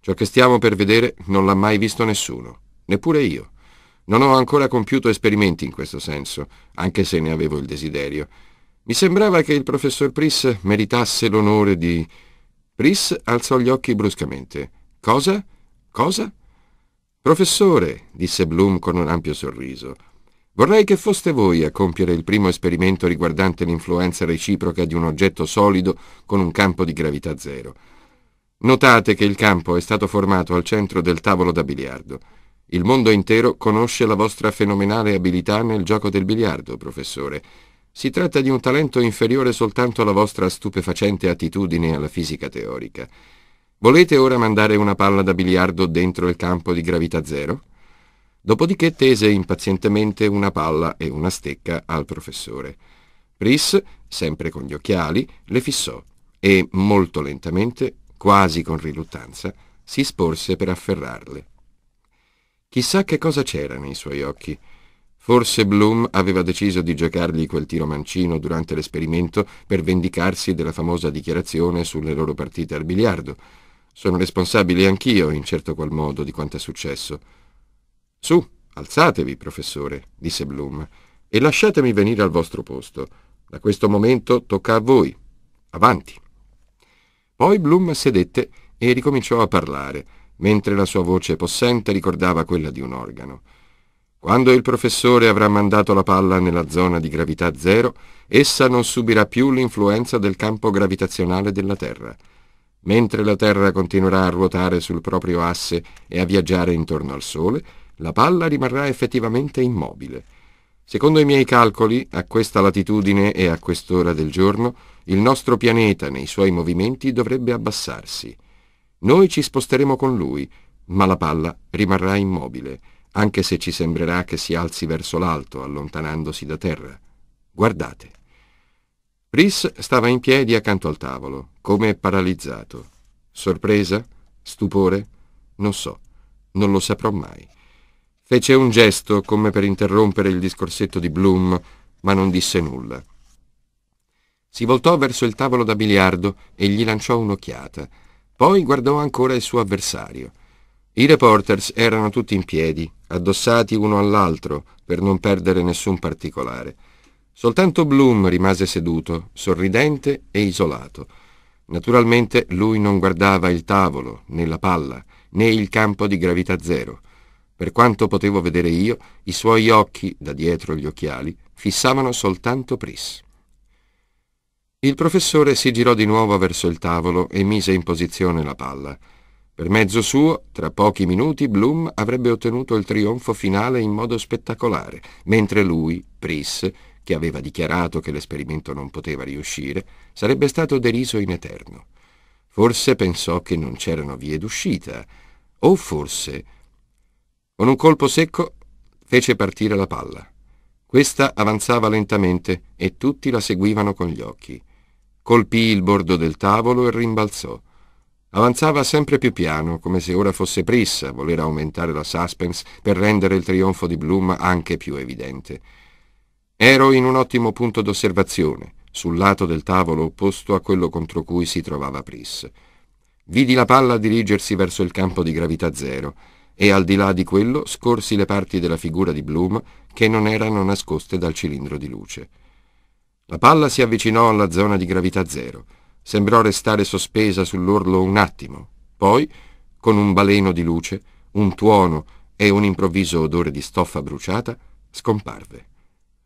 Ciò che stiamo per vedere non l'ha mai visto nessuno, neppure io. Non ho ancora compiuto esperimenti in questo senso, anche se ne avevo il desiderio. Mi sembrava che il professor Priss meritasse l'onore di... Priss alzò gli occhi bruscamente. Cosa? Cosa? Professore, disse Bloom con un ampio sorriso, vorrei che foste voi a compiere il primo esperimento riguardante l'influenza reciproca di un oggetto solido con un campo di gravità zero. Notate che il campo è stato formato al centro del tavolo da biliardo. Il mondo intero conosce la vostra fenomenale abilità nel gioco del biliardo, professore. Si tratta di un talento inferiore soltanto alla vostra stupefacente attitudine alla fisica teorica. Volete ora mandare una palla da biliardo dentro il campo di gravità zero? Dopodiché tese impazientemente una palla e una stecca al professore. Pris, sempre con gli occhiali, le fissò e, molto lentamente, quasi con riluttanza, si sporse per afferrarle. Chissà che cosa c'era nei suoi occhi. Forse Bloom aveva deciso di giocargli quel tiro mancino durante l'esperimento per vendicarsi della famosa dichiarazione sulle loro partite al biliardo. Sono responsabile anch'io, in certo qual modo, di quanto è successo. Su, alzatevi, professore, disse Bloom, e lasciatemi venire al vostro posto. Da questo momento tocca a voi. Avanti. Poi Bloom sedette e ricominciò a parlare, mentre la sua voce possente ricordava quella di un organo. Quando il professore avrà mandato la palla nella zona di gravità zero, essa non subirà più l'influenza del campo gravitazionale della Terra. Mentre la Terra continuerà a ruotare sul proprio asse e a viaggiare intorno al Sole, la palla rimarrà effettivamente immobile. Secondo i miei calcoli, a questa latitudine e a quest'ora del giorno, il nostro pianeta nei suoi movimenti dovrebbe abbassarsi. Noi ci sposteremo con lui, ma la palla rimarrà immobile, anche se ci sembrerà che si alzi verso l'alto, allontanandosi da terra. Guardate. Rhys stava in piedi accanto al tavolo, come paralizzato. Sorpresa? Stupore? Non so, non lo saprò mai. Fece un gesto come per interrompere il discorsetto di Bloom, ma non disse nulla. Si voltò verso il tavolo da biliardo e gli lanciò un'occhiata. Poi guardò ancora il suo avversario. I reporters erano tutti in piedi, addossati uno all'altro, per non perdere nessun particolare. Soltanto Bloom rimase seduto, sorridente e isolato. Naturalmente lui non guardava il tavolo, né la palla, né il campo di gravità zero. Per quanto potevo vedere io, i suoi occhi, da dietro gli occhiali, fissavano soltanto Pris. Il professore si girò di nuovo verso il tavolo e mise in posizione la palla. Per mezzo suo, tra pochi minuti, Bloom avrebbe ottenuto il trionfo finale in modo spettacolare, mentre lui, Pris, che aveva dichiarato che l'esperimento non poteva riuscire, sarebbe stato deriso in eterno. Forse pensò che non c'erano vie d'uscita, o forse... Con un colpo secco fece partire la palla. Questa avanzava lentamente e tutti la seguivano con gli occhi. Colpì il bordo del tavolo e rimbalzò. Avanzava sempre più piano, come se ora fosse pressa a voler aumentare la suspense per rendere il trionfo di Bloom anche più evidente. Ero in un ottimo punto d'osservazione, sul lato del tavolo opposto a quello contro cui si trovava Pris. Vidi la palla dirigersi verso il campo di gravità zero e al di là di quello scorsi le parti della figura di Bloom che non erano nascoste dal cilindro di luce. La palla si avvicinò alla zona di gravità zero. Sembrò restare sospesa sull'orlo un attimo. Poi, con un baleno di luce, un tuono e un improvviso odore di stoffa bruciata, scomparve.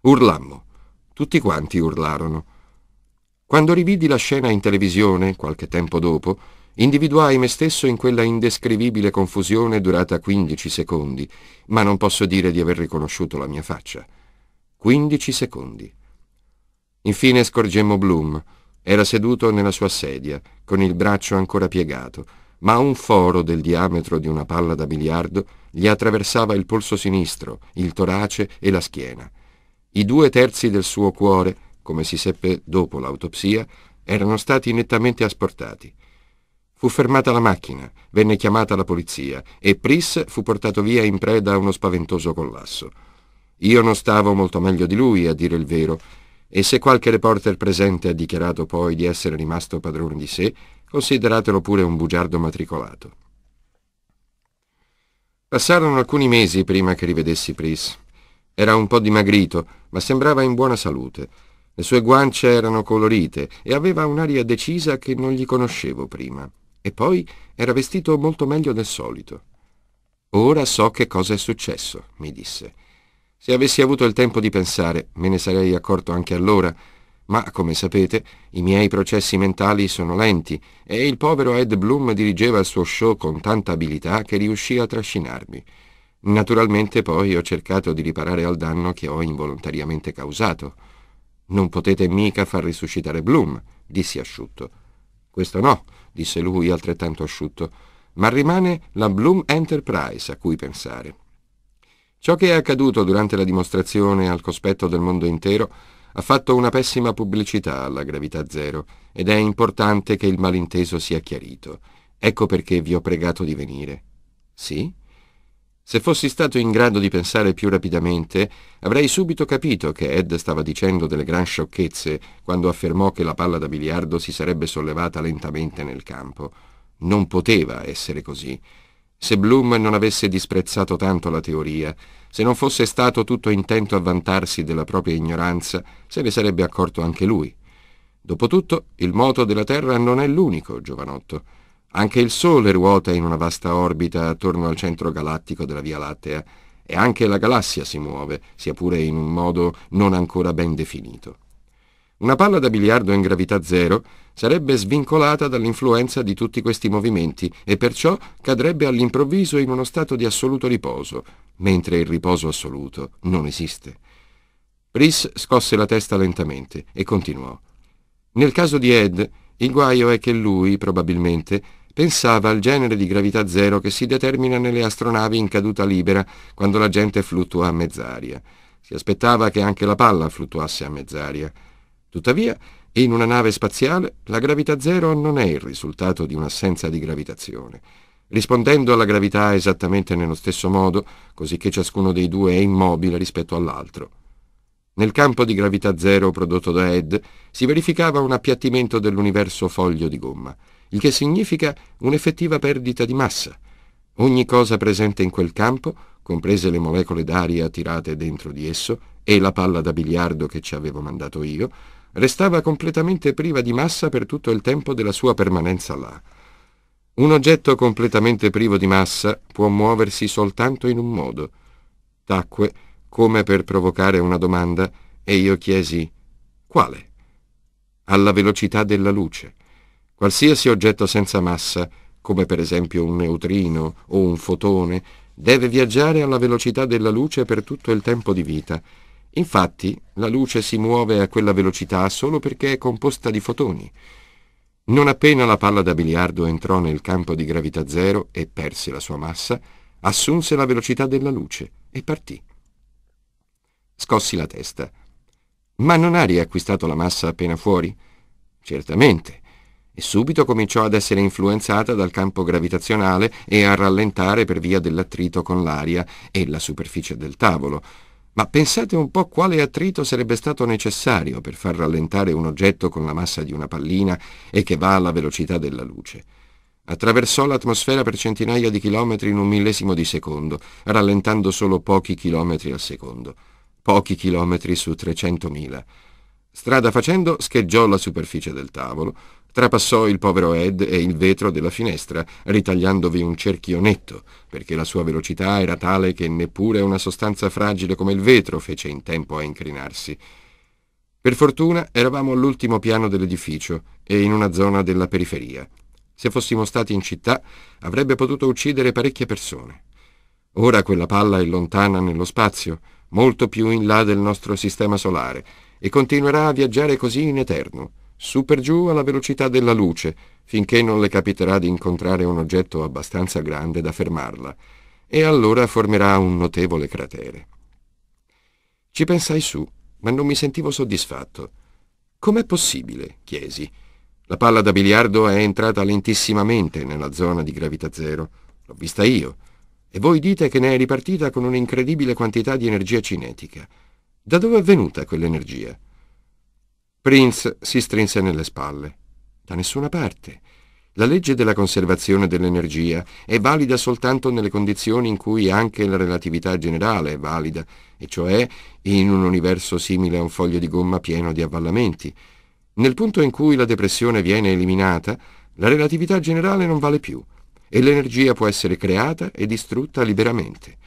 Urlammo. Tutti quanti urlarono. Quando rividi la scena in televisione, qualche tempo dopo, individuai me stesso in quella indescrivibile confusione durata 15 secondi, ma non posso dire di aver riconosciuto la mia faccia. 15 secondi. Infine scorgemmo Bloom. Era seduto nella sua sedia, con il braccio ancora piegato, ma un foro del diametro di una palla da biliardo gli attraversava il polso sinistro, il torace e la schiena. I due terzi del suo cuore, come si seppe dopo l'autopsia, erano stati nettamente asportati. Fu fermata la macchina, venne chiamata la polizia e Pris fu portato via in preda a uno spaventoso collasso. Io non stavo molto meglio di lui, a dire il vero, e se qualche reporter presente ha dichiarato poi di essere rimasto padrone di sé, consideratelo pure un bugiardo matricolato. Passarono alcuni mesi prima che rivedessi Pris. Era un po' dimagrito, ma sembrava in buona salute. Le sue guance erano colorite e aveva un'aria decisa che non gli conoscevo prima. E poi era vestito molto meglio del solito. Ora so che cosa è successo, mi disse. Se avessi avuto il tempo di pensare, me ne sarei accorto anche allora, ma come sapete, i miei processi mentali sono lenti e il povero Ed Bloom dirigeva il suo show con tanta abilità che riuscì a trascinarmi. Naturalmente poi ho cercato di riparare al danno che ho involontariamente causato. Non potete mica far risuscitare Bloom, dissi asciutto. Questo no, disse lui altrettanto asciutto, ma rimane la Bloom Enterprise a cui pensare. Ciò che è accaduto durante la dimostrazione al cospetto del mondo intero ha fatto una pessima pubblicità alla gravità zero ed è importante che il malinteso sia chiarito. Ecco perché vi ho pregato di venire. Sì? Se fossi stato in grado di pensare più rapidamente, avrei subito capito che Ed stava dicendo delle gran sciocchezze quando affermò che la palla da biliardo si sarebbe sollevata lentamente nel campo. Non poteva essere così. Se Bloom non avesse disprezzato tanto la teoria, se non fosse stato tutto intento a vantarsi della propria ignoranza, se ne sarebbe accorto anche lui. Dopotutto, il moto della Terra non è l'unico, giovanotto. Anche il Sole ruota in una vasta orbita attorno al centro galattico della Via Lattea e anche la galassia si muove, sia pure in un modo non ancora ben definito. Una palla da biliardo in gravità zero sarebbe svincolata dall'influenza di tutti questi movimenti e perciò cadrebbe all'improvviso in uno stato di assoluto riposo, mentre il riposo assoluto non esiste. Brice scosse la testa lentamente e continuò. Nel caso di Ed, il guaio è che lui, probabilmente, pensava al genere di gravità zero che si determina nelle astronavi in caduta libera quando la gente fluttua a mezz'aria. Si aspettava che anche la palla fluttuasse a mezz'aria. Tuttavia, in una nave spaziale, la gravità zero non è il risultato di un'assenza di gravitazione. Rispondendo alla gravità esattamente nello stesso modo, cosicché ciascuno dei due è immobile rispetto all'altro. Nel campo di gravità zero prodotto da Ed si verificava un appiattimento dell'universo foglio di gomma il che significa un'effettiva perdita di massa. Ogni cosa presente in quel campo, comprese le molecole d'aria tirate dentro di esso e la palla da biliardo che ci avevo mandato io, restava completamente priva di massa per tutto il tempo della sua permanenza là. Un oggetto completamente privo di massa può muoversi soltanto in un modo. Tacque come per provocare una domanda e io chiesi quale? Alla velocità della luce. Qualsiasi oggetto senza massa, come per esempio un neutrino o un fotone, deve viaggiare alla velocità della luce per tutto il tempo di vita. Infatti, la luce si muove a quella velocità solo perché è composta di fotoni. Non appena la palla da biliardo entrò nel campo di gravità zero e perse la sua massa, assunse la velocità della luce e partì. Scossi la testa. Ma non ha riacquistato la massa appena fuori? Certamente e subito cominciò ad essere influenzata dal campo gravitazionale e a rallentare per via dell'attrito con l'aria e la superficie del tavolo. Ma pensate un po' quale attrito sarebbe stato necessario per far rallentare un oggetto con la massa di una pallina e che va alla velocità della luce. Attraversò l'atmosfera per centinaia di chilometri in un millesimo di secondo, rallentando solo pochi chilometri al secondo. Pochi chilometri su 300.000. Strada facendo scheggiò la superficie del tavolo, Trapassò il povero Ed e il vetro della finestra, ritagliandovi un cerchio netto, perché la sua velocità era tale che neppure una sostanza fragile come il vetro fece in tempo a incrinarsi. Per fortuna eravamo all'ultimo piano dell'edificio e in una zona della periferia. Se fossimo stati in città avrebbe potuto uccidere parecchie persone. Ora quella palla è lontana nello spazio, molto più in là del nostro sistema solare, e continuerà a viaggiare così in eterno su per giù alla velocità della luce, finché non le capiterà di incontrare un oggetto abbastanza grande da fermarla, e allora formerà un notevole cratere. Ci pensai su, ma non mi sentivo soddisfatto. Com'è possibile? chiesi. La palla da biliardo è entrata lentissimamente nella zona di gravità zero. L'ho vista io. E voi dite che ne è ripartita con un'incredibile quantità di energia cinetica. Da dove è venuta quell'energia? Prince si strinse nelle spalle. Da nessuna parte. La legge della conservazione dell'energia è valida soltanto nelle condizioni in cui anche la relatività generale è valida, e cioè in un universo simile a un foglio di gomma pieno di avvallamenti. Nel punto in cui la depressione viene eliminata, la relatività generale non vale più e l'energia può essere creata e distrutta liberamente.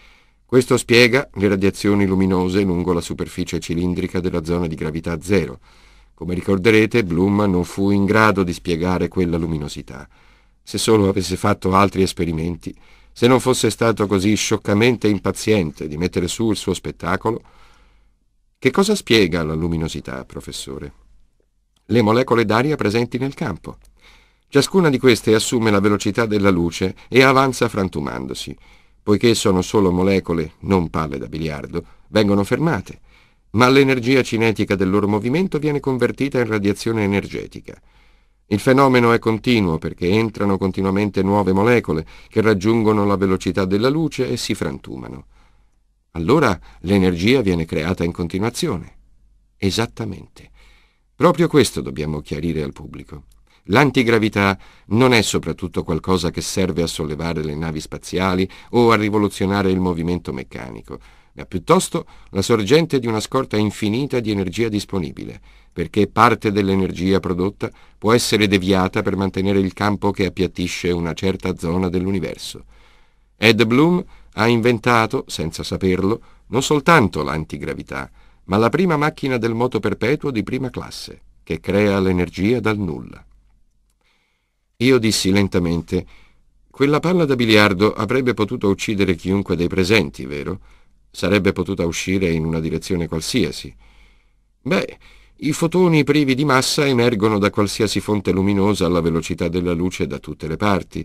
Questo spiega le radiazioni luminose lungo la superficie cilindrica della zona di gravità zero. Come ricorderete, Bloom non fu in grado di spiegare quella luminosità. Se solo avesse fatto altri esperimenti, se non fosse stato così scioccamente impaziente di mettere su il suo spettacolo, che cosa spiega la luminosità, professore? Le molecole d'aria presenti nel campo. Ciascuna di queste assume la velocità della luce e avanza frantumandosi. Poiché sono solo molecole, non palle da biliardo, vengono fermate ma l'energia cinetica del loro movimento viene convertita in radiazione energetica. Il fenomeno è continuo perché entrano continuamente nuove molecole che raggiungono la velocità della luce e si frantumano. Allora l'energia viene creata in continuazione. Esattamente. Proprio questo dobbiamo chiarire al pubblico. L'antigravità non è soprattutto qualcosa che serve a sollevare le navi spaziali o a rivoluzionare il movimento meccanico ma piuttosto la sorgente di una scorta infinita di energia disponibile, perché parte dell'energia prodotta può essere deviata per mantenere il campo che appiattisce una certa zona dell'universo. Ed Bloom ha inventato, senza saperlo, non soltanto l'antigravità, ma la prima macchina del moto perpetuo di prima classe, che crea l'energia dal nulla. Io dissi lentamente, quella palla da biliardo avrebbe potuto uccidere chiunque dei presenti, vero? sarebbe potuta uscire in una direzione qualsiasi. Beh, i fotoni privi di massa emergono da qualsiasi fonte luminosa alla velocità della luce da tutte le parti.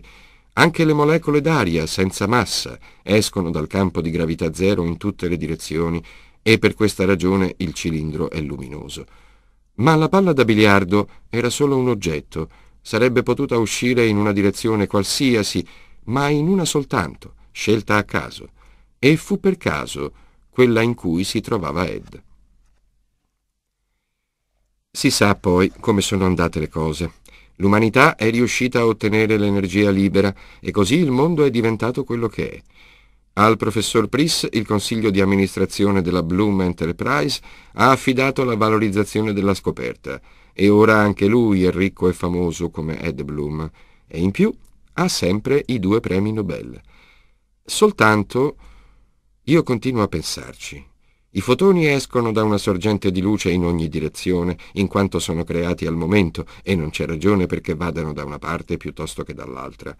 Anche le molecole d'aria senza massa escono dal campo di gravità zero in tutte le direzioni e per questa ragione il cilindro è luminoso. Ma la palla da biliardo era solo un oggetto, sarebbe potuta uscire in una direzione qualsiasi, ma in una soltanto, scelta a caso e fu per caso quella in cui si trovava Ed. Si sa poi come sono andate le cose. L'umanità è riuscita a ottenere l'energia libera e così il mondo è diventato quello che è. Al professor Priss il consiglio di amministrazione della Bloom Enterprise ha affidato la valorizzazione della scoperta e ora anche lui è ricco e famoso come Ed Bloom e in più ha sempre i due premi Nobel. Soltanto io continuo a pensarci. I fotoni escono da una sorgente di luce in ogni direzione, in quanto sono creati al momento, e non c'è ragione perché vadano da una parte piuttosto che dall'altra.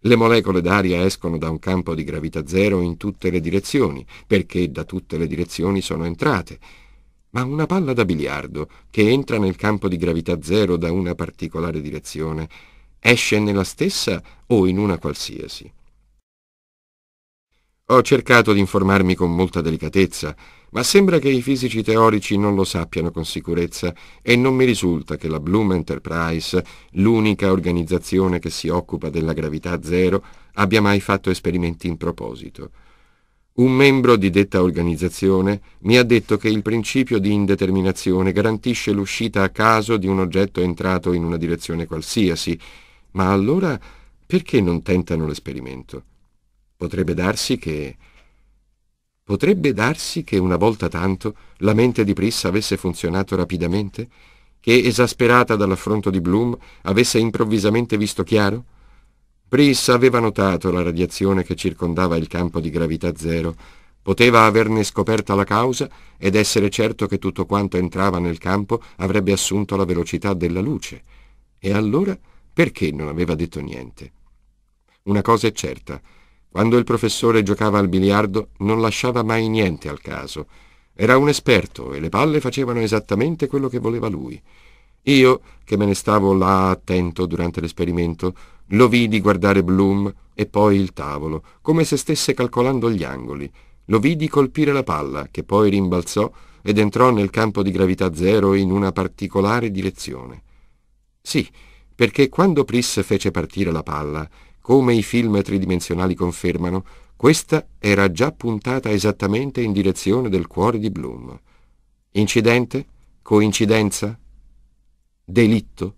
Le molecole d'aria escono da un campo di gravità zero in tutte le direzioni, perché da tutte le direzioni sono entrate. Ma una palla da biliardo, che entra nel campo di gravità zero da una particolare direzione, esce nella stessa o in una qualsiasi. Ho cercato di informarmi con molta delicatezza, ma sembra che i fisici teorici non lo sappiano con sicurezza e non mi risulta che la Bloom Enterprise, l'unica organizzazione che si occupa della gravità zero, abbia mai fatto esperimenti in proposito. Un membro di detta organizzazione mi ha detto che il principio di indeterminazione garantisce l'uscita a caso di un oggetto entrato in una direzione qualsiasi, ma allora perché non tentano l'esperimento? Potrebbe darsi che... Potrebbe darsi che una volta tanto la mente di Priss avesse funzionato rapidamente? Che, esasperata dall'affronto di Bloom, avesse improvvisamente visto chiaro? Priss aveva notato la radiazione che circondava il campo di gravità zero, poteva averne scoperta la causa ed essere certo che tutto quanto entrava nel campo avrebbe assunto la velocità della luce. E allora perché non aveva detto niente? Una cosa è certa, quando il professore giocava al biliardo non lasciava mai niente al caso. Era un esperto e le palle facevano esattamente quello che voleva lui. Io, che me ne stavo là attento durante l'esperimento, lo vidi guardare Bloom e poi il tavolo, come se stesse calcolando gli angoli. Lo vidi colpire la palla, che poi rimbalzò ed entrò nel campo di gravità zero in una particolare direzione. Sì, perché quando Pris fece partire la palla, come i film tridimensionali confermano, questa era già puntata esattamente in direzione del cuore di Bloom. Incidente? Coincidenza? Delitto?